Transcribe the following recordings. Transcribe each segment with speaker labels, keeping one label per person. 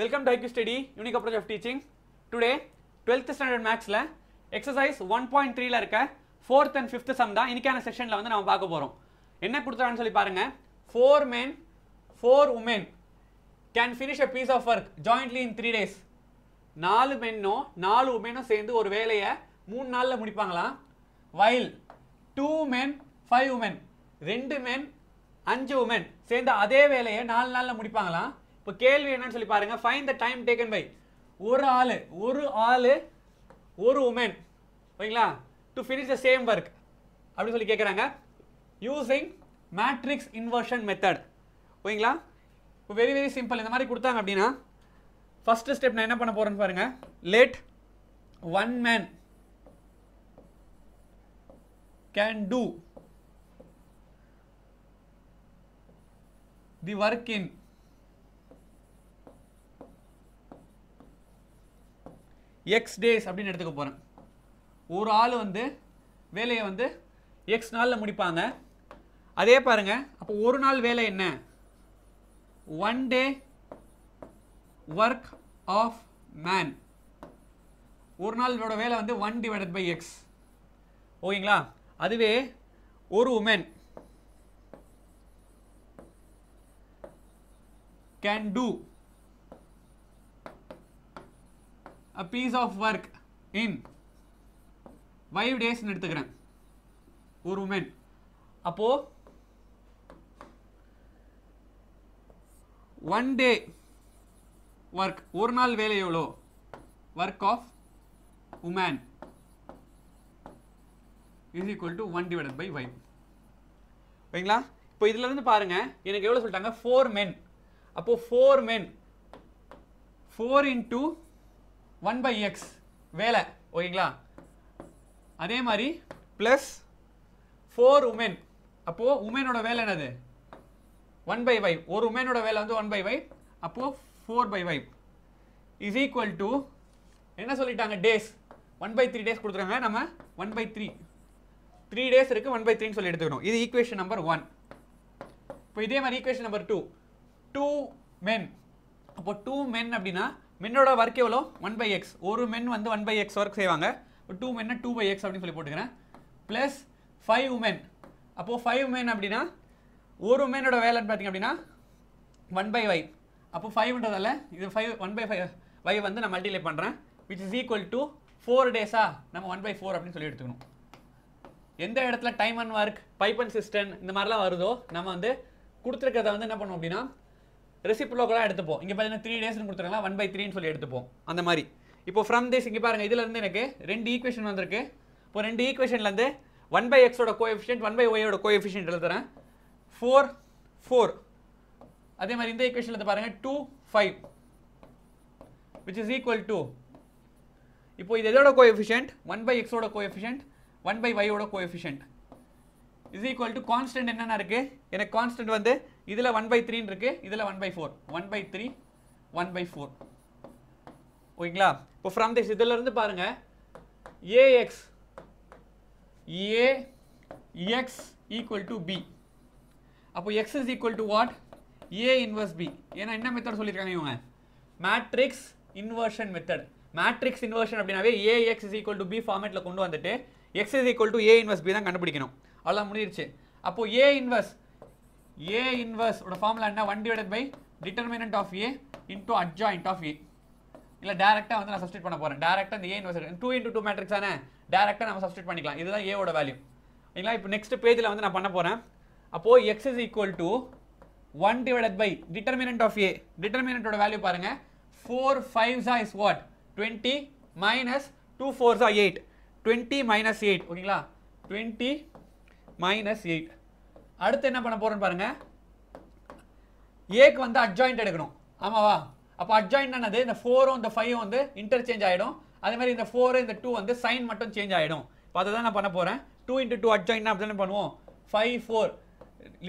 Speaker 1: Welcome டைக்யூ study unique approach of teaching today twelfth standard மேக்ஸில் exercise one point த்ரீல இருக்க ஃபோர்த் அண்ட் ஃபிஃப்த் சம் தான் இன்றைக்கான செஷனில் வந்து நம்ம பார்க்க போகிறோம் என்ன கொடுத்துறான்னு சொல்லி பாருங்கள் four men four women can finish a piece of work jointly in three days நாலு மென்னோ நாலு உமெனோ சேர்ந்து ஒரு வேலையை மூணு நாளில் முடிப்பாங்களாம் while two men five women ரெண்டு மென் அஞ்சு உமென் சேர்ந்து அதே வேலையை நாலு நாளில் முடிப்பாங்களாம் இப்போ கேள்வி என்னன்னு சொல்லி பாருங்க find the time taken by ஒரு ஆள் ஒரு ஆள் ஒரு உமன் ஓகேங்களா to finish the same work அப்படின்னு சொல்லி கேட்குறாங்க யூஸிங் மேட்ரிக்ஸ் இன்வர்ஷன் மெத்தட் ஓகேங்களா இப்போ வெரி வெரி சிம்பிள் இந்த மாதிரி கொடுத்தாங்க அப்படின்னா ஃபஸ்ட்டு ஸ்டெப் நான் என்ன பண்ண போகிறேன்னு பாருங்கள் let one man can do the work in X days அப்படின்னு எடுத்துக்க போகிறேன் ஒரு ஆள் வந்து வேலையை வந்து எக்ஸ் நாளில் முடிப்பாங்க அதே பாருங்கள் அப்போ ஒரு நாள் வேலை என்ன one day work of man ஒரு நாளோட வேலை வந்து ஒன் டிவைடட் பை எக்ஸ் ஓகேங்களா அதுவே ஒரு woman can do a piece of work in five டேஸ்னு எடுத்துக்கிறேன் ஒரு உமன் அப்போது ஒன் டே ஒர்க் ஒரு நாள் வேலை எவ்வளோ work of woman is equal to one divided by five ஓகேங்களா இப்போ இதுலேருந்து பாருங்கள் எனக்கு எவ்வளோ சொல்லிட்டாங்க ஃபோர் மென் அப்போது four men four into one by X வேலை ஓகேங்களா அதே மாதிரி ப்ளஸ் ஃபோர் உமென் அப்போது உமெனோட வேலை என்னது ஒன் பை வைப் ஒரு உமேனோட வேலை வந்து ஒன் பை வைப் அப்போது four by five is equal to என்ன சொல்லிட்டாங்க days one by three days கொடுத்துருக்காங்க நம்ம one by three three days இருக்குது ஒன் பை த்ரீன்னு சொல்லி எடுத்துக்கணும் இது ஈக்குவேஷன் நம்பர் ஒன் இப்போ இதே மாதிரி equation number two two men அப்போ டூ மென் அப்படின்னா மென்னோட ஒர்க் எவ்வளோ ஒன் பை எக்ஸ் ஒரு மென் வந்து ஒன் பை எக்ஸ் ஒர்க் செய்வாங்க டூ மென்னா டூ பை எக்ஸ் அப்படின்னு சொல்லி போட்டுக்கிறேன் ப்ளஸ் ஃபைவ் உமன் அப்போது ஃபைவ் உமன் அப்படின்னா ஒரு உமனோட வேலைன்னு பார்த்திங்க அப்படின்னா ஒன் பை ஒய் அப்போது ஃபைவ்ன்றதால இது five one by five Y வந்து நான் மல்டிப்ளை பண்ணுறேன் which is equal to four டேஸாக நம்ம ஒன் பை ஃபோர் அப்படின்னு சொல்லி எடுத்துக்கணும் எந்த இடத்துல time and work pipe and cistern இந்த மாதிரிலாம் வருதோ நம்ம வந்து கொடுத்துருக்கிறத வந்து என்ன பண்ணுவோம் அப்படின்னா ரெசிப்ரோக்கலாக எடுத்துப்போம் இங்கே பார்த்தீங்கன்னா த்ரீ டேஸ்னு கொடுத்துருங்களா ஒன் பை சொல்லி எடுத்துப்போம் அந்த மாதிரி இப்போ ஃப்ரம் திஸ் இங்கே பாருங்கள் இதுலேருந்து எனக்கு ரெண்டு ஈக்குவேஷன் வந்திருக்கு இப்போ ரெண்டு ஈக்குவேஷன்லேருந்து ஒன் பை எக்ஸோட coefficient one by co coefficient எழுதுறேன் ஃபோர் ஃபோர் அதே மாதிரி இந்த ஈக்குவேஷனில் பாருங்கள் two five which is equal to இப்போ இது எதோட கோஎஃபிஷியன்ட் ஒன் பை எக்ஸோட கோஎஃபிஷியன்ட் ஒன் பை ஒய்யோட coefficient is equal to constant என்னென்ன இருக்குது எனக்கு கான்ஸ்டன்ட் வந்து இதில் ஒன் பை த்ரீன் இருக்குது இதில் one by four one by three one by four ஓகேங்களா இப்போ ஃப்ரம் திஸ் இதிலிருந்து பாருங்கள் A X A X equal to B அப்போ X is equal to what A inverse B ஏன்னா என்ன மெத்தட் சொல்லியிருக்காங்க இவங்க matrix inversion method matrix inversion அப்படின்னாவே A X is equal to B ஃபார்மேட்டில் கொண்டு வந்துட்டு X is equal to A inverse B தான் கண்டுபிடிக்கணும் அவ்வளோ முடிஞ்சிருச்சு அப்போது ஏ இன்வர்ஸ் ஏ இன்வர்ஸ் ஓட ஃபார்முலா என்ன one divided by determinant of A into adjoint of A இல்லை டேரெக்டாக வந்து நான் சப்ஸ்டிட் பண்ண போகிறேன் டேரெக்டாக இந்த ஏ இன்வெஸ்ட் டூ இன்ட்டு டூ மேட்ரிக்ஸ் தானே டேரெக்டாக நம்ம சப்ஸ்டிட் பண்ணிக்கலாம் இதுதான் ஏவோட வேல்யூ இல்லைங்களா இப்போ நெக்ஸ்ட் பேஜில் வந்து நான் பண்ண போகிறேன் அப்போது x is equal to one divided by determinant of A டிட்டர்மினன்ட்டோட வேல்யூ பாருங்கள் ஃபோர் ஃபைவ்ஸா is what twenty minus two ஃபோர்ஸா எயிட் டுவெண்ட்டி மைனஸ் எயிட் ஓகேங்களா டுவெண்ட்டி மைனஸ் எயிட் அடுத்து என்ன பண்ண போகிறேன்னு பாருங்கள் ஏக்கு வந்து அட்ஜாயிண்ட் எடுக்கணும் ஆமாவா அப்போ அட்ஜாயிண்ட் என்னது இந்த ஃபோரும் இந்த ஃபைவும் வந்து இன்டர்சேஞ்ச் ஆகிடும் அதே மாதிரி இந்த ஃபோர் இந்த டூ வந்து சைன் மட்டும் சேஞ்ச் ஆகிடும் இப்போ அதை தான் நான் பண்ண போகிறேன் டூ இன்ட்டு டூ அட்ஜாயிண்ட்னா அப்படி பண்ணுவோம் ஃபைவ் ஃபோர்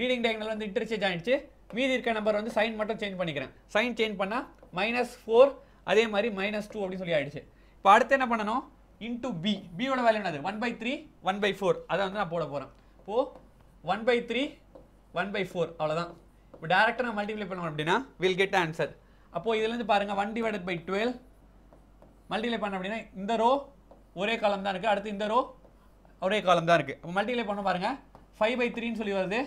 Speaker 1: லீடிங் டைனல் வந்து இன்டர்சேஞ்ச் ஆகிடுச்சு மீதி இருக்க நம்பர் வந்து சைன் மட்டும் சேஞ்ச் பண்ணிக்கிறேன் சைன் சேஞ்ச் பண்ணால் மைனஸ் ஃபோர் அதே மாதிரி மைனஸ் டூ அப்படின்னு சொல்லி ஆகிடுச்சு இப்போ அடுத்து என்ன பண்ணணும் இன்ட்டு பி பியோட வேல்யூ என்னது one by three one by four அதை வந்து நான் போட போகிறேன் இப்போது one by three one by four அவ்வளோதான் இப்போ டேரெக்டாக நம்ம மல்டிப்ளை பண்ணோம் அப்படின்னா வில் கெட் ஆன்சர் அப்போது இதுலேருந்து பாருங்கள் one divided by twelve multiply பண்ண அப்படின்னா இந்த ரோ ஒரே காலம் தான் இருக்குது அடுத்து இந்த ரோ ஒரே காலம் தான் இருக்குது இப்போ மல்டிப்ளை பண்ண பாருங்கள் ஃபைவ் பை த்ரீன்னு சொல்லி வருது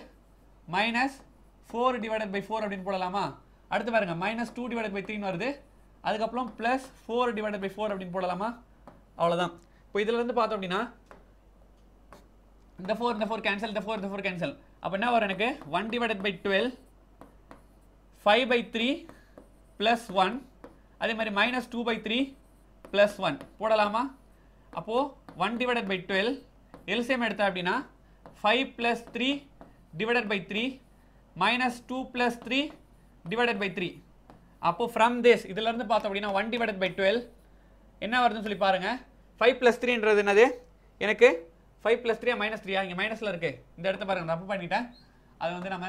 Speaker 1: minus four divided by four அப்படின்னு போடலாமா அடுத்து பாருங்கள் மைனஸ் டூ டிவைடட் பை த்ரீன்னு வருது அதுக்கப்புறம் plus four divided by four அப்படின்னு போடலாமா அவ்வளோதான் இப்போ இதுலேருந்து பார்த்தோம் அப்படின்னா இந்த ஃபோர் இந்த ஃபோர் கேன்சல் இந்த ஃபோர் இந்த ஃபோர் கேன்சல் அப்போ என்ன வரும் எனக்கு one divided by twelve five by three plus one அதே மாதிரி minus two by three plus one போடலாமா அப்போது one divided by twelve LCM எடுத்தேன் அப்படின்னா five plus three divided by three minus two plus three divided by three அப்போது from this இதிலேருந்து பார்த்தோம் அப்படின்னா ஒன் டிவைடட் பை டுவெல் என்ன வருதுன்னு சொல்லி பாருங்கள் ஃபைவ் ப்ளஸ் த்ரீன்றது என்னது எனக்கு ஃபைவ் ப்ளஸ் த்ரீயா மைனஸ் த்ரீயா இங்கே மைனஸில் இருக்குது இந்த இடத்த பாருங்கள் தப்பு பண்ணிட்டேன் அதை வந்து நம்ம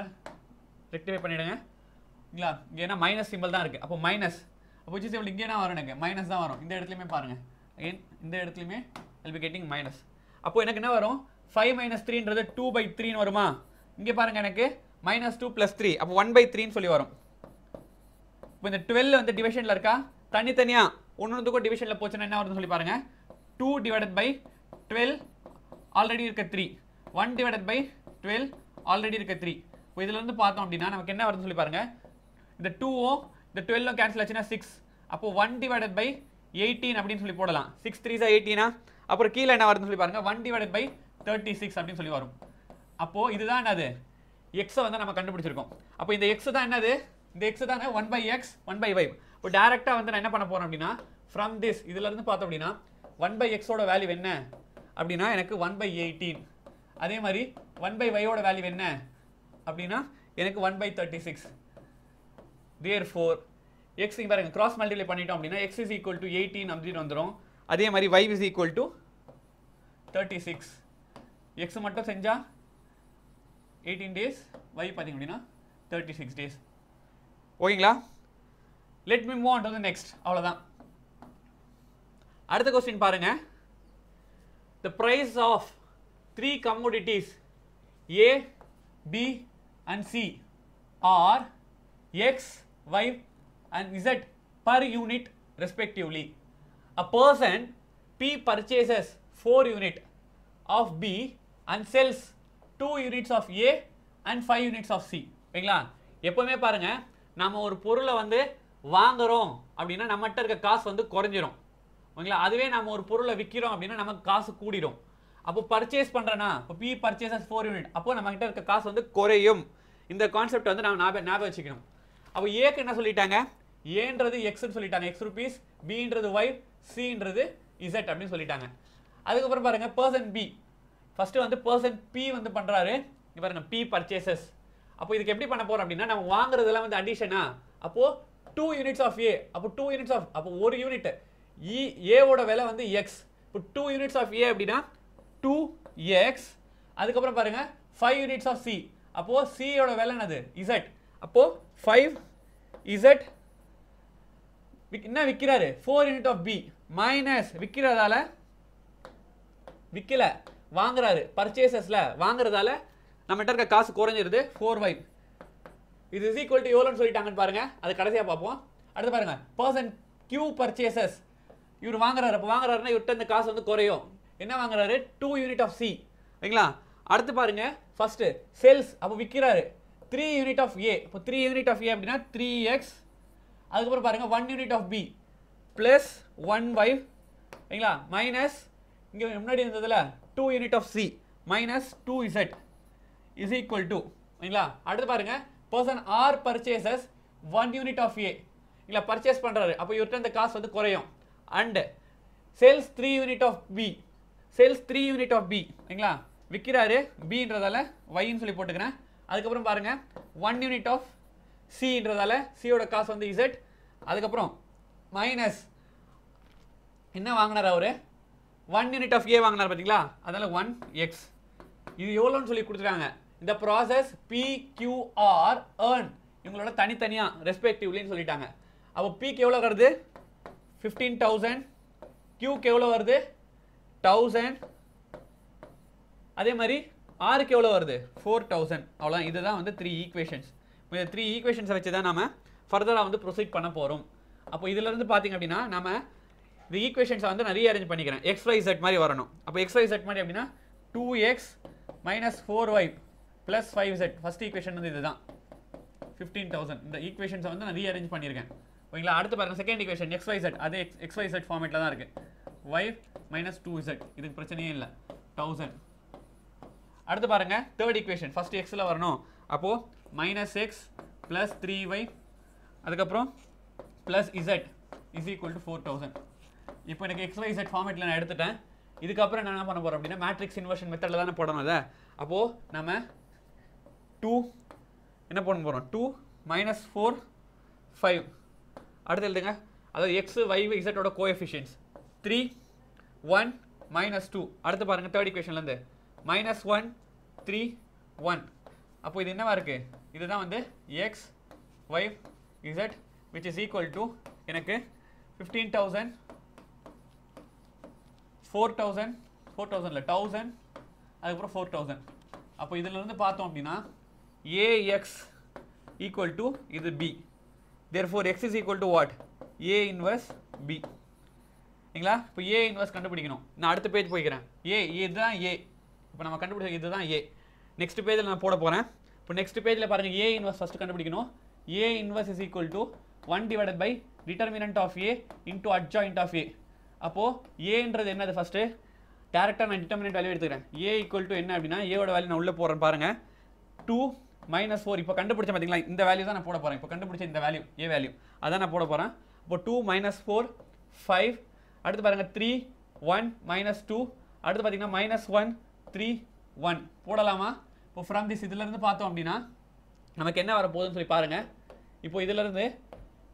Speaker 1: ரெக்டிஃபை பண்ணிவிடுங்க இல்லைங்களா இங்கே ஏன்னா மைனஸ் சிம்பிள் தான் இருக்குது அப்போ மைனஸ் அப்போ சிம்பிள் இங்கே தான் வரும் எனக்கு மைனஸ் தான் வரும் இந்த இடத்துலையுமே பாருங்கள் அகெயின் இந்த இடத்துலையுமே எல் கெட்டிங் மைனஸ் அப்போது எனக்கு என்ன வரும் ஃபைவ் மைனஸ் த்ரீன்றது டூ பை த்ரீன்னு வருமா இங்கே பாருங்கள் எனக்கு மைனஸ் டூ ப்ளஸ் த்ரீ அப்போ ஒன் பை த்ரீன்னு சொல்லி வரும் இப்போ இந்த டுவெல் வந்து டிவிஷனில் இருக்கா தனித்தனியாக ஒன்று ஒன்றுக்கும் டிவிஷனில் போச்சுன்னா என்ன வருதுன்னு சொல்லி பாருங்கள் two divided by twelve already இருக்க three one divided by twelve already இருக்க த்ரீ இப்போ இதுலேருந்து பார்த்தோம் அப்படின்னா நமக்கு என்ன வருதுன்னு சொல்லி பாருங்கள் இந்த ஓ இந்த டுவெல்லும் கேன்சல் ஆச்சுன்னா சிக்ஸ் அப்போது ஒன் டிவைடட் பை எயிட்டீன் அப்படின்னு சொல்லி போடலாம் சிக்ஸ் த்ரீ சார் எயிட்டீனா அப்புறம் கீழே என்ன வருதுன்னு சொல்லி பாருங்கள் one divided by thirty six அப்படின்னு சொல்லி வரும் அப்போது இதுதான் என்னது எக்ஸை வந்து நம்ம கண்டுபிடிச்சிருக்கோம் அப்போ இந்த எக்ஸ் தான் என்னது இந்த எக்ஸ் தானே one by x one by five இப்போ டேரெக்டாக வந்து நான் என்ன பண்ண போகிறேன் அப்படின்னா ஃப்ரம் திஸ் இதுலேருந்து பார்த்தோம் அப்படின்னா ஒன் பை எக்ஸோட வேல்யூ என்ன அப்படின்னா எனக்கு ஒன் பை எயிட்டீன் அதே மாதிரி ஒன் பை ஒயோட வேல்யூ என்ன அப்படின்னா எனக்கு one by thirty six therefore x இங்கே பாருங்கள் க்ராஸ் மல்டிப்ளை பண்ணிட்டோம் அப்படின்னா x is equal to eighteen அப்படின்னு வந்துடும் அதே மாதிரி y is equal to thirty six x மட்டும் செஞ்சால் எயிட்டீன் டேஸ் வை பார்த்தீங்க அப்படின்னா தேர்ட்டி சிக்ஸ் டேஸ் ஓகேங்களா let me move on to next அவ்வளோதான் அடுத்த கொஸ்டின் பாருங்கள் the price of three commodities A, B and C are X, Y and Z per unit respectively. A person P purchases 4 unit of B and sells 2 units of A and 5 units of C. ஓகேங்களா எப்போவுமே பாருங்கள் நம்ம ஒரு பொருளை வந்து வாங்குகிறோம் அப்படின்னா நம்மகிட்ட இருக்க காசு வந்து குறைஞ்சிரும் ஓகேங்களா அதுவே நம்ம ஒரு பொருளை விற்கிறோம் அப்படின்னா நமக்கு காசு கூடிடும் அப்போ பர்ச்சேஸ் பண்ணுறேன்னா இப்போ பி பர்ச்சேசஸ் ஃபோர் யூனிட் அப்போ கிட்ட இருக்க காசு வந்து குறையும் இந்த கான்செப்ட் வந்து நம்ம ஞாபகம் ஞாபகம் வச்சுக்கணும் அப்போ ஏக்கு என்ன சொல்லிட்டாங்க ஏன்றது எக்ஸ்னு சொல்லிட்டாங்க எக்ஸ் ருபீஸ் பின்றது ஒய் சின்றது இசட் அப்படின்னு சொல்லிட்டாங்க அதுக்கப்புறம் பாருங்கள் பர்சன் பி ஃபர்ஸ்ட் வந்து பர்சன் பி வந்து பண்ணுறாரு இங்கே பி பர்ச்சேசஸ் அப்போ இதுக்கு எப்படி பண்ண போகிறோம் அப்படின்னா நம்ம வாங்குறதுலாம் வந்து அடிஷனா அப்போது டூ யூனிட்ஸ் ஆஃப் ஏ அப்போ டூ யூனிட்ஸ் ஆஃப் அப்போ ஒரு யூனிட் இ e, ஏவோட விலை வந்து எக்ஸ் இப்போ டூ யூனிட்ஸ் ஆஃப் ஏ அப்படின்னா டூ எக்ஸ் அதுக்கப்புறம் பாருங்கள் ஃபைவ் யூனிட்ஸ் ஆஃப் சி அப்போது சியோட விலை என்னது இசட் அப்போது ஃபைவ் இசட் விக் என்ன விற்கிறாரு four unit of B minus விற்கிறதால விற்கல வாங்குறாரு பர்ச்சேசஸில் வாங்குறதால நம்மகிட்ட இருக்க காசு குறைஞ்சிருது ஃபோர் ஒய் இது இஸ் ஈக்குவல் டு எவ்வளோன்னு சொல்லிட்டாங்கன்னு பாருங்கள் அது கடைசியாக பார்ப்போம் அடுத்து பாருங்கள் பர்சன் கியூ பர்ச்சேசஸ் இவர் வாங்குறாரு அப்போ வாங்குறாருன்னா இவர்கிட்ட இந்த காசு வந்து குறையும் என்ன வாங்குறாரு டூ யூனிட் ஆஃப் சி ஓகேங்களா அடுத்து பாருங்க ஃபர்ஸ்ட் சேல்ஸ் அப்போ விற்கிறாரு த்ரீ யூனிட் ஆஃப் ஏ இப்போ த்ரீ யூனிட் ஆஃப் ஏ அப்படின்னா த்ரீ எக்ஸ் அதுக்கப்புறம் பாருங்க one unit of B plus one by ஓகேங்களா மைனஸ் இங்கே முன்னாடி இருந்ததில் two unit of C minus two z is equal to ஓகேங்களா அடுத்து பாருங்க person R purchases one unit of A இல்லை பர்ச்சேஸ் பண்ணுறாரு அப்போ இவர்கிட்ட இந்த காசு வந்து குறையும் and sales three unit of B sales three unit of B ஓகேங்களா விற்கிறாரு பின்றதால ஒய்ன்னு சொல்லி போட்டுக்கிறேன் அதுக்கப்புறம் பாருங்கள் ஒன் யூனிட் ஆஃப் சின்றதால சியோட காசு வந்து இசட் அதுக்கப்புறம் மைனஸ் என்ன வாங்கினார் அவர் ஒன் யூனிட் ஆஃப் ஏ வாங்கினார் பார்த்தீங்களா அதால ஒன் எக்ஸ் இது எவ்வளோன்னு சொல்லி கொடுத்துருக்காங்க இந்த ப்ராசஸ் பிக்யூஆர் ஏர்ன் இவங்களோட தனித்தனியாக ரெஸ்பெக்டிவ்லின்னு சொல்லிட்டாங்க அப்போ பிக் எவ்வளோ வருது ஃபிஃப்டீன் தௌசண்ட் க்யூக்கு எவ்வளோ வருது தௌசண்ட் அதே மாதிரி ஆறுக்கு எவ்வளோ வருது ஃபோர் தௌசண்ட் அவ்வளோ இதுதான் வந்து த்ரீ ஈக்குவேஷன்ஸ் இந்த த்ரீ ஈக்குவேஷன்ஸை வச்சு தான் நம்ம ஃபர்தராக வந்து ப்ரொசீட் பண்ண போகிறோம் அப்போ இதிலேருந்து பார்த்திங்க அப்படின்னா நம்ம இந்த ஈக்குவேஷன்ஸை வந்து நிறைய அரேஞ்ச் பண்ணிக்கிறேன் எக்ஸ் ஒய் செட் மாதிரி வரணும் அப்போ எக்ஸ் ஒய் செட் மாதிரி அப்படின்னா two x minus four y plus five z first equation வந்து இதுதான் ஃபிஃப்டீன் தௌசண்ட் இந்த ஈக்குவேஷன்ஸை வந்து நான் ரீஅரேஞ்ச் பண்ணியிருக்கேன் ஓகேங்களா அடுத்து பாருங்கள் second equation x y z அது எக்ஸ் எக்ஸ் ஒய் செட் ஃபார்மேட்டில் தான் இருக்குது ஒய் மைனஸ் டூ இசட் இதுக்கு பிரச்சனையே இல்லை தௌசண்ட் அடுத்து பாருங்கள் தேர்ட் இக்வேஷன் ஃபஸ்ட்டு எக்ஸில் வரணும் அப்போது minus x plus three y அதுக்கப்புறம் plus z is equal to four thousand இப்போ எனக்கு எக்ஸ் ஒய் இசட் ஃபார்மேட்டில் நான் எடுத்துட்டேன் இதுக்கப்புறம் நான் என்ன பண்ண போகிறோம் அப்படின்னா மேட்ரிக்ஸ் இன்வெர்ஷன் மெத்தடில் தானே போடணும் அதை அப்போது நம்ம டூ என்ன பண்ண போகிறோம் டூ மைனஸ் ஃபோர் ஃபைவ் அடுத்து எழுதுங்க அதாவது எக்ஸ் வைவ் இசட்டோட coefficients three one minus two அடுத்து பாருங்கள் தேர்ட் இக்குவேஷன்லேருந்து மைனஸ் ஒன் த்ரீ ஒன் அப்போ இது என்னவா இருக்குது இதுதான் வந்து x y z which is equal to எனக்கு fifteen thousand four thousand four thousand இல்லை தௌசண்ட் அதுக்கப்புறம் ஃபோர் தௌசண்ட் அப்போ இதிலிருந்து பார்த்தோம் அப்படின்னா ஏஎக்ஸ் ஈக்குவல் டு இது B therefore x is equal to what a inverse b சரிங்களா இப்போ ஏ இன்வெர்ஸ் கண்டுபிடிக்கணும் நான் அடுத்த பேஜ் போய்க்கிறேன் ஏ இதுதான் ஏ இப்போ நம்ம கண்டுபிடிச்ச இதுதான் ஏ நெக்ஸ்ட் பேஜில் நான் போட போகிறேன் இப்போ நெக்ஸ்ட் பேஜில் பாருங்கள் ஏ இன்வெர்ஸ் ஃபஸ்ட்டு கண்டுபிடிக்கணும் A inverse is equal to one divided by determinant of A into adjoint of A அப்போது ஏன்றது என்னது ஃபஸ்ட்டு டேரெக்டாக நான் டிட்டர்மினன்ட் வேல்யூ எடுத்துக்கிறேன் ஏ ஈக்குவல் டு என்ன அப்படின்னா ஏவோட வேல்யூ நான் உள்ளே போகிறேன் பாருங்கள் டூ மைனஸ் ஃபோர் இப்போ கண்டுபிடிச்ச பார்த்தீங்களா இந்த வேல்யூ தான் நான் போட போகிறேன் இப்போ கண்டுபிடிச்ச இந்த வேல்யூ ஏ வேல்யூ அதான் நான் போட போகிறேன் இப்போ டூ மைனஸ் ஃபோர் ஃபைவ் அடுத்து பாருங்கள் த்ரீ ஒன் மைனஸ் டூ அடுத்து பார்த்தீங்கன்னா மைனஸ் ஒன் த்ரீ ஒன் போடலாமா இப்போ ஃப்ரம் திஸ் இதுலேருந்து பார்த்தோம் அப்படின்னா நமக்கு என்ன வரப்போகுதுன்னு சொல்லி பாருங்கள் இப்போ இதுலேருந்து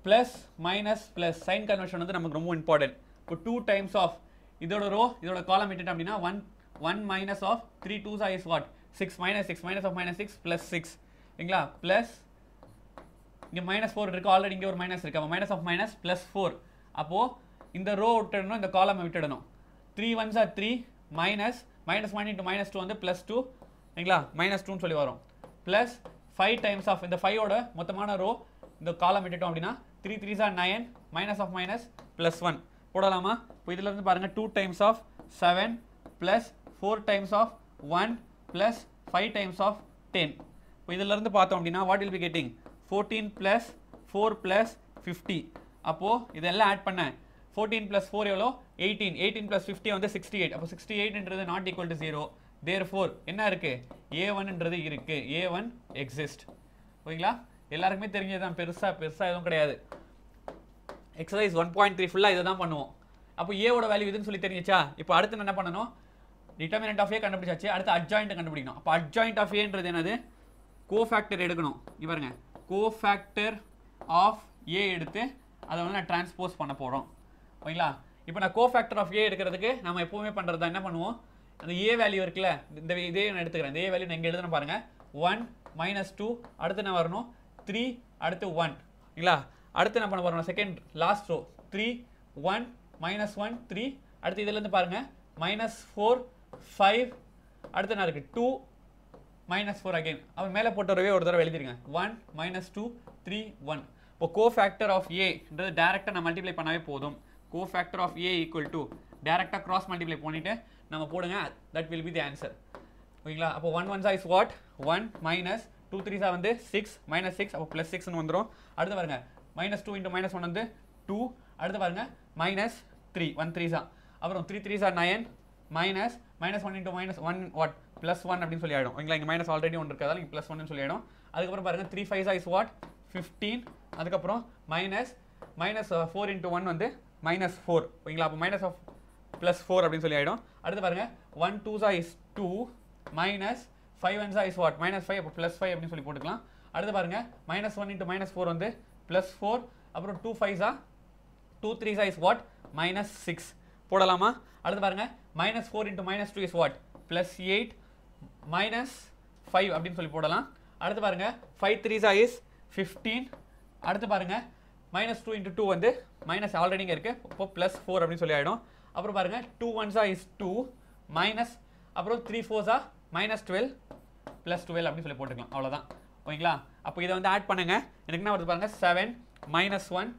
Speaker 1: plus minus plus sign conversion வந்து நமக்கு ரொம்ப இம்பார்ட்டன்ட் இப்போ டூ டைம்ஸ் ஆஃப் இதோட ரோ இதோட காலம் விட்டுட்டு அப்படின்னா one one minus of three two சா is what six minus six minus of minus six plus six சரிங்களா ப்ளஸ் இங்கே மைனஸ் ஃபோர் இருக்குது ஆல்ரெடி இங்கே ஒரு மைனஸ் இருக்குது அப்போ minus of minus plus four அப்போது இந்த ரோ விட்டுடணும் இந்த காலமை விட்டுடணும் three ones are three minus minus one into minus two வந்து ப்ளஸ் டூ சரிங்களா மைனஸ் டூன்னு சொல்லி வரும் ப்ளஸ் ஃபைவ் டைம்ஸ் ஆஃப் இந்த ஃபைவோட மொத்தமான ரோ இந்த காலம் விட்டுட்டோம் அப்படின்னா த்ரீ த்ரீ சார் nine minus of minus plus one போடலாமா இப்போ இதில் இருந்து பாருங்கள் two times of seven plus four times of one plus five times of ten இப்போ இதிலேருந்து பார்த்தோம் அப்படின்னா what will be getting fourteen plus four plus fifty அப்போது இதெல்லாம் ஆட் பண்ண ஃபோர்டீன் ப்ளஸ் ஃபோர் எவ்வளோ எயிட்டீன் எயிட்டீன் ப்ளஸ் ஃபிஃப்டி வந்து sixty eight அப்போ சிக்ஸ்டி எயிட்ன்றது not equal to zero therefore என்ன இருக்குது ஏ ஒன்ன்றது இருக்குது ஏ ஒன் எக்ஸிஸ்ட் ஓகேங்களா எல்லாருக்குமே தெரிஞ்சது தான் பெருசாக பெருசாக எதுவும் கிடையாது எக்ஸசைஸ் ஒன் பாயிண்ட் த்ரீ ஃபுல்லாக இதை தான் பண்ணுவோம் அப்போ ஏவோட வேல்யூ இதுன்னு சொல்லி தெரிஞ்சிச்சா இப்போ அடுத்து என்ன பண்ணணும் டிட்டர்மினன்ட் ஆஃப் ஏ கண்டுபிடிச்சாச்சு அடுத்து அட்ஜாயிண்ட் கண்டுபிடிக்கணும் அப்போ அட்ஜாயிண்ட் ஆஃப் ஏன்றது என்னது கோஃபேக்டர் எடுக்கணும் இங்கே பாருங்க கோஃபேக்டர் ஆஃப் ஏ எடுத்து அதை வந்து நான் டிரான்ஸ்போஸ் பண்ண போகிறோம் ஓகேங்களா இப்போ நான் கோஃபேக்டர் ஆஃப் ஏ எடுக்கிறதுக்கு நம்ம எப்போவுமே பண்ணுறது தான் என்ன பண்ணுவோம் அந்த ஏ வேல்யூ இருக்குல்ல இந்த இதே நான் எடுத்துக்கிறேன் இந்த ஏ வேல்யூ நான் இங்கே எழுதணும் பாருங்கள் ஒன் மைனஸ் டூ அடுத்து என்ன வரணும் த்ரீ அடுத்து ஒன் இல்லைங்களா அடுத்து என்ன பண்ண போகிறோம் second last row three one minus one three அடுத்து இதுலேருந்து பாருங்கள் மைனஸ் ஃபோர் ஃபைவ் அடுத்து என்ன இருக்குது டூ மைனஸ் ஃபோர் அகைன் அவன் மேலே போட்டவரவே ஒரு தடவை எழுதிருங்க one minus two three one இப்போ கோ ஃபேக்டர் ஆஃப் ஏன்றது டேரெக்டாக நான் மல்டிப்ளை பண்ணவே போதும் cofactor of A equal to டேரெக்டாக கிராஸ் மல்டிப்ளை பண்ணிவிட்டு நம்ம போடுங்க that will be the answer ஓகேங்களா அப்போ one one is what one minus two three சா வந்து சிக்ஸ் மைனஸ் சிக்ஸ் அப்போ ப்ளஸ் சிக்ஸ்னு வந்துடும் அடுத்து பாருங்க minus two into minus one வந்து டூ அடுத்து பாருங்க மைனஸ் த்ரீ ஒன் த்ரீ சா அப்புறம் த்ரீ த்ரீ சா nine minus minus one into minus one what plus one அப்படின்னு சொல்லி ஆகிடும் இங்கே இங்கே மைனஸ் ஆல்ரெடி ஒன்று இருக்காது இங்கே ப்ளஸ் ஒன்னு சொல்லிடும் அதுக்கப்புறம் பாருங்கள் three five is what fifteen அதுக்கப்புறம் minus minus four into one வந்து மைனஸ் ஃபோர் ஓகேங்களா அப்போ மைனஸ் ஆஃப் ப்ளஸ் ஃபோர் அப்படின்னு சொல்லி ஆகிடும் அடுத்து பாருங்கள் ஒன் டூ சா is two minus five one சா இஸ் வாட் மைனஸ் ஃபைவ் அப்போ ப்ளஸ் ஃபைவ் அப்படின்னு சொல்லி போட்டுக்கலாம் அடுத்து பாருங்கள் minus one into minus four வந்து ப்ளஸ் ஃபோர் அப்புறம் டூ ஃபைவ் சா டூ த்ரீ சா இஸ் வாட் மைனஸ் சிக்ஸ் போடலாமா அடுத்து பாருங்கள் minus four into minus two is what plus eight minus five அப்படின்னு சொல்லி போடலாம் அடுத்து பாருங்கள் ஃபைவ் த்ரீ சா இஸ் ஃபிஃப்டீன் அடுத்து பாருங்கள் மைனஸ் டூ இன்ட்டு டூ வந்து மைனஸ் ஆல்ரெடி இங்கே இருக்குது இப்போ ப்ளஸ் ஃபோர் அப்படின்னு சொல்லி ஆகிடும் அப்புறம் பாருங்கள் டூ சா இஸ் டூ மைனஸ் அப்புறம் த்ரீ ஃபோர்ஸா மைனஸ் டுவெல் ப்ளஸ் டுவெல் அப்படின்னு சொல்லி போட்டுக்கலாம் அவ்வளோதான் ஓகேங்களா அப்போ இதை வந்து ஆட் பண்ணுங்கள் எனக்கு என்ன வருது பாருங்கள் செவன் மைனஸ் ஒன்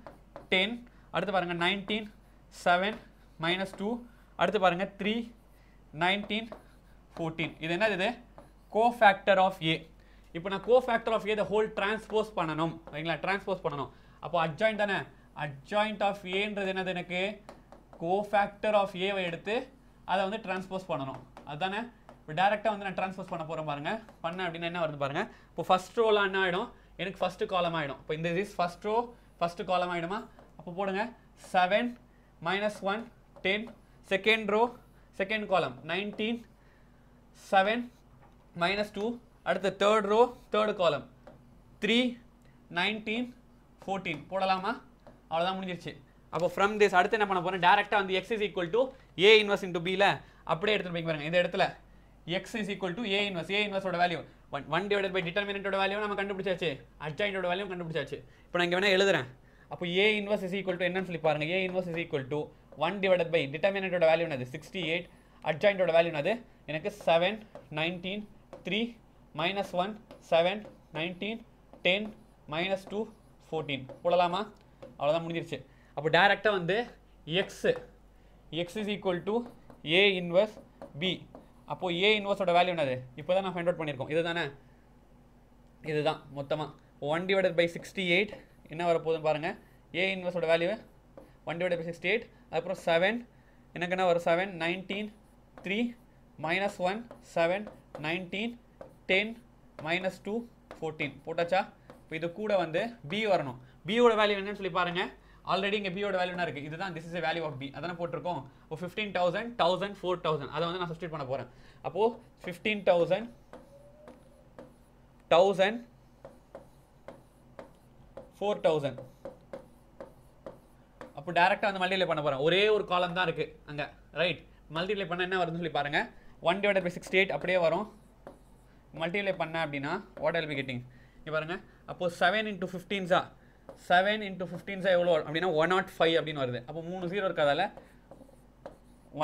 Speaker 1: டென் அடுத்து பாருங்கள் நைன்டீன் செவன் மைனஸ் டூ அடுத்து பாருங்கள் த்ரீ நைன்டீன் ஃபோர்டீன் இது என்னது இது கோஃபேக்டர் ஆஃப் ஏ இப்போ நான் cofactor of A the whole transpose பண்ணணும் சரிங்களா டிரான்ஸ்போஸ் பண்ணணும் அப்போ அட்ஜாயின் தானே அட்ஜாயின்ட் ஆஃப் ஏன்றது என்னது எனக்கு கோஃபேக்டர் ஆஃப் ஏவை எடுத்து அதை வந்து டிரான்ஸ்போஸ் பண்ணணும் அதுதானே இப்போ டேரெக்டாக வந்து நான் டிரான்ஸ்போஸ் பண்ண போகிறேன் பாருங்கள் பண்ணேன் அப்படின்னா என்ன வருது பாருங்கள் இப்போ ஃபஸ்ட் ரோலாம் என்ன ஆகிடும் எனக்கு ஃபஸ்ட்டு காலம் ஆகிடும் இப்போ இந்த இஸ் ஃபஸ்ட் ரோ ஃபஸ்ட்டு காலம் ஆகிடுமா அப்போ போடுங்க seven minus one 10 second row second column 19 7 minus 2 அடுத்து third row third column 3 19 14 போடலாமா அவ்வளோதான் முடிஞ்சிருச்சு அப்போ ஃப்ரம் திஸ் அடுத்து என்ன பண்ண போகிறேன் டேரெக்டாக வந்து x is equal to A inverse into பியில் அப்படியே எடுத்துகிட்டு போய் பாருங்க இந்த இடத்துல x is equal to A inverse A இன்வெஸோட value one one divide by டிட்டர்மினன்ட்டோட வேல்யூ நம்ம கண்டுபிடிச்சாச்சு அட்ஜாயிண்டோட வேல்யூ கண்டுபிடிச்சாச்சு இப்போ நான் இங்கே வேணால் எழுதுறேன் அப்போ A inverse is equal to என்னன்னு சொல்லி பாருங்கள் A inverse is equal to one divided by டிட்டர்மினட்டோட வேல்யூ என்னது சிக்ஸ்டி எயிட் அட்ஜாயிண்டோட வேல்யூ என்னது எனக்கு seven nineteen three minus one seven nineteen ten minus two fourteen போடலாமா அவ்வளோதான் முடிஞ்சிருச்சு அப்போ டேரெக்டாக வந்து x x is equal to A inverse B அப்போது ஏ இன்வர்ஸோட வேல்யூ என்னது இப்போ தான் நான் ஃபைண்ட் அவுட் பண்ணியிருக்கோம் இது தானே இதுதான் மொத்தமாக one divided by sixty eight என்ன வரப்போகுதுன்னு பாருங்கள் ஏ இன்வர்ஸோட value one divide by sixty eight அதுக்கப்புறம் செவன் எனக்கு என்ன வரும் seven nineteen three minus one seven nineteen ten minus two fourteen போட்டாச்சா இப்போ இது கூட வந்து பி வரணும் பியோட வேல்யூ என்னன்னு சொல்லி பாருங்கள் ஆல்ரெடி இங்கே பியோட வேல்யூ என்ன இருக்குது இதுதான் this is value of B அதான் போட்டிருக்கோம் இப்போ fifteen thousand thousand four thousand அதை வந்து நான் சப்ஸ்டியூட் பண்ண போகிறேன் அப்போது fifteen thousand thousand four thousand அப்போ டேரெக்டாக வந்து மல்டிப்ளை பண்ண போகிறோம் ஒரே ஒரு காலம் தான் இருக்குது அங்கே ரைட் மல்டிப்ளை பண்ண என்ன வருதுன்னு சொல்லி பாருங்கள் one divided by sixty eight அப்படியே வரும் மல்டிப்ளை பண்ணேன் அப்படின்னா வாட் ஆல் பி கெட்டிங் இங்கே பாருங்கள் அப்போது செவன் இன்ட்டு ஃபிஃப்டீன்ஸா செவன் இன்ட்டு ஃபிஃப்டீன்ஸா எவ்வளோ அப்படின்னா ஒன் நாட் ஃபைவ் அப்படின்னு வருது அப்போ மூணு ஜீரோ இருக்கிறதால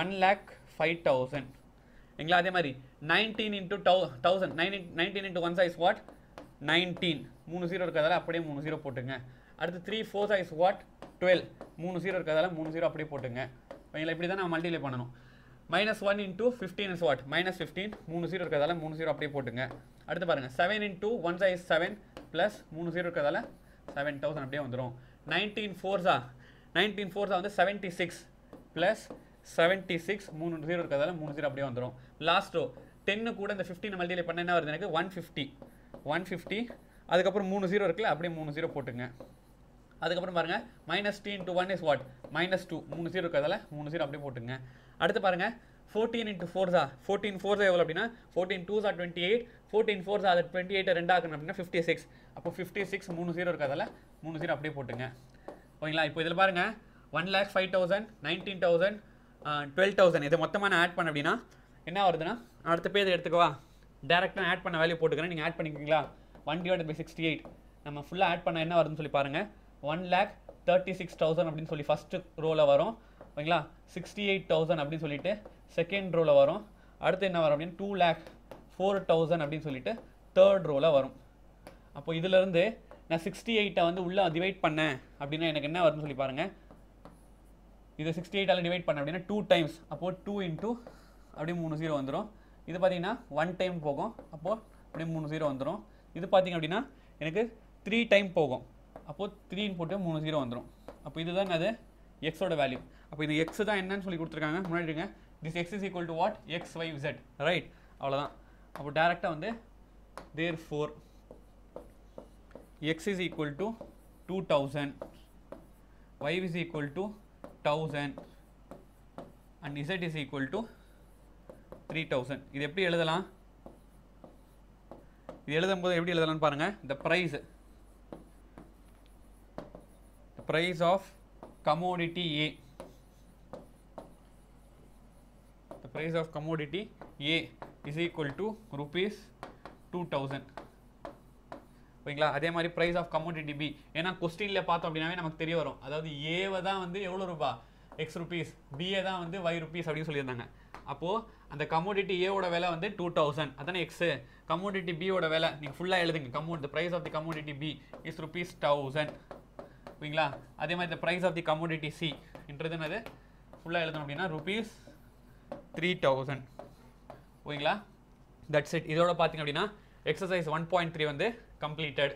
Speaker 1: ஒன் லேக் ஃபைவ் தௌசண்ட் எங்களா அதே மாதிரி nineteen into two thousand nine nineteen into one size what nineteen மூணு ஜீரோ இருக்கிறதால அப்படியே மூணு ஜீரோ போட்டுங்க அடுத்து three four size what twelve மூணு ஜீரோ இருக்கிறதால மூணு ஜீரோ அப்படியே போட்டுங்க ஓகேங்களா இப்படி தான் நான் மல்டிப்ளை பண்ணணும் minus one into fifteen is what minus fifteen மூணு ஜீரோ இருக்கிறதால மூணு ஜீரோ அப்படியே போட்டுங்க அடுத்து பாருங்கள் seven into one size seven plus மூணு ஜீரோ இருக்கிறதால செவன் தௌசண்ட் அப்படியே வந்துடும் நைன்டீன் ஃபோர்ஸா நைன்டீன் ஃபோர்ஸா வந்து seventy six plus seventy six மூணு ஜீரோ இருக்கிறதால மூணு ஜீரோ அப்படியே வந்துடும் லாஸ்ட்டோ டென்னு கூட இந்த ஃபிஃப்டின் மல்டிப்ளை பண்ண என்ன வருது எனக்கு ஒன் ஃபிஃப்டி ஒன் ஃபிஃப்டி அதுக்கப்புறம் மூணு ஜீரோ இருக்குல்ல அப்படியே மூணு ஜீரோ போட்டுங்க அதுக்கப்புறம் பாருங்கள் minus T into one is what minus two மூணு ஜீரோ இருக்கிறதால மூணு ஜீரோ அப்படியே போட்டுங்க அடுத்து பாருங்கள் ஃபோர்டீன் இன்ட்டு ஃபோர் தான் ஃபோர்டீன் ஃபோர் தான் எவ்வளோ அப்படின்னா ஃபோர்டீன் டூ தான் டுவெண்ட்டி எயிட் ஃபோர்டீன் ஃபோர் தான் அதை டுவெண்ட்டி எயிட் ஆகணும் அப்படின்னா ஃபிஃப்டி சிக்ஸ் அப்போ ஃபிஃப்டி சிக்ஸ் மூணு ஜீரோ இருக்கிறதால மூணு ஜீரோ அப்படியே போட்டுங்க ஓகேங்களா இப்போ இதில் பாருங்கள் one lakh five thousand nineteen thousand twelve thousand இது மொத்தமாக நான் ஆட் பண்ண அப்படின்னா என்ன வருதுன்னா அடுத்த பேர் எடுத்துக்கவா டேரெக்டாக ஆட் பண்ண வேல்யூ போட்டுக்கிறேன் நீங்கள் ஆட் பண்ணிக்கிங்களா one divide by sixty eight நம்ம ஃபுல்லாக ஆட் பண்ண என்ன வருதுன்னு சொல்லி பாருங்கள் one lakh thirty six thousand அப்படின்னு சொல்லி ஃபஸ்ட்டு ரோவில் வரும் ஓகேங்களா சிக்ஸ்டி எயிட் தௌசண்ட் அப்படின்னு சொல்லிட்டு செகண்ட் ரோவில் வரும் அடுத்து என்ன வரும் அப்படின்னு டூ லேக் ஃபோர் தௌசண்ட் அப்படின்னு சொல்லிட்டு தேர்ட் ரோவில் வரும் அப்போ இதிலேருந்து நான் சிக்ஸ்டி எயிட்டை வந்து உள்ளே டிவைட் பண்ணேன் அப்படின்னா எனக்கு என்ன வரும்னு சொல்லி பாருங்கள் இது சிக்ஸ்டி எயிட்டால் டிவைட் பண்ண அப்படின்னா டூ டைம்ஸ் அப்போது டூ இன்ட்டு அப்படியே மூணு ஜீரோ வந்துடும் இது பார்த்தீங்கன்னா ஒன் டைம் போகும் அப்போது அப்படியே மூணு ஜீரோ வந்துடும் இது பார்த்திங்க அப்படின்னா எனக்கு த்ரீ டைம் போகும் அப்போது த்ரீன்னு போட்டு மூணு ஜீரோ வந்துடும் அப்போ இதுதான் அது எக்ஸோட வேல்யூ அப்போ இது எக்ஸ் தான் என்னன்னு சொல்லி கொடுத்துருக்காங்க முன்னாடி இருங்க this x is equal to what x y z right அவ்வளோதான் அப்போ டேரெக்டாக வந்து there four x is equal to two thousand y is equal to thousand and z is equal to three thousand இது எப்படி எழுதலாம் இது எழுதும்போது எப்படி எழுதலாம்னு பாருங்கள் இந்த price price of commodity A. The price of commodity A is equal to rupees 2000. ஓகேங்களா அதே மாதிரி ப்ரைஸ் ஆஃப் கமோடிட்டி பி ஏன்னா கொஸ்டினில் பார்த்தோம் அப்படின்னாவே நமக்கு தெரிய வரும் அதாவது ஏவை தான் வந்து எவ்வளோ ரூபா எக்ஸ் ருபீஸ் பிஏ தான் வந்து வை ருபீஸ் அப்படின்னு சொல்லியிருந்தாங்க அப்போது அந்த கமோடிட்டி ஏவோட விலை வந்து டூ தௌசண்ட் அதானே எக்ஸு கமோடிட்டி பியோட விலை நீங்கள் ஃபுல்லாக எழுதுங்க கமோ the price of the commodity B is rupees thousand ஓகேங்களா அதே மாதிரி இந்த price of the commodity C என்றது என்னது ஃபுல்லாக எழுதணும் அப்படின்னா ருபீஸ் த்ரீ தௌசண்ட் ஓகேங்களா தட்ஸ் இட் இதோட பார்த்திங்க அப்படின்னா எக்ஸசைஸ் ஒன் பாயிண்ட் த்ரீ வந்து கம்ப்ளீட்டட்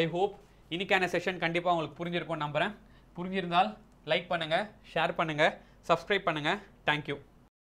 Speaker 1: ஐ ஹோப் இன்றைக்கான செஷன் கண்டிப்பாக உங்களுக்கு புரிஞ்சிருக்கும்னு நம்புகிறேன் புரிஞ்சிருந்தால் லைக் பண்ணுங்கள் ஷேர் பண்ணுங்கள் சப்ஸ்கிரைப் பண்ணுங்கள் தேங்க்யூ